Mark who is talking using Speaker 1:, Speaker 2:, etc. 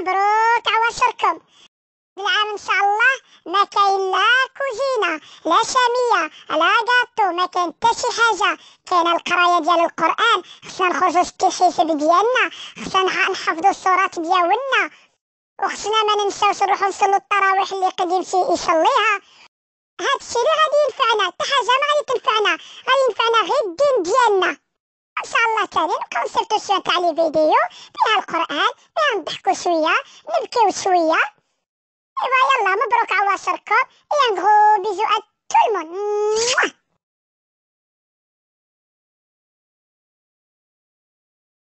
Speaker 1: مبروك عواشركم العام ان شاء الله ما كاين لا كوزينه لا شاميه لا كاطو ما كاين حتى شي حاجه كاينه القرايه ديال القران خصنا نخرجوا التحسب ديالنا خصنا نحفظوا الصورات ديالنا وخصنا ما ننساوش نروحوا نصلوا التراويح اللي قديم شي يصليها هاد الشيء اللي غادي ينفعنا حتى حاجه ما غادي تنفعنا غادي ينفعنا غير الدين ديالنا ان شاء الله تاني نبقاو نصيفطوا شويه تاع لي فيديو فيها القران نضحكوا شويه نبكيو شويه ايوا يلا مبروك
Speaker 2: عواشركم يا نغو بيزو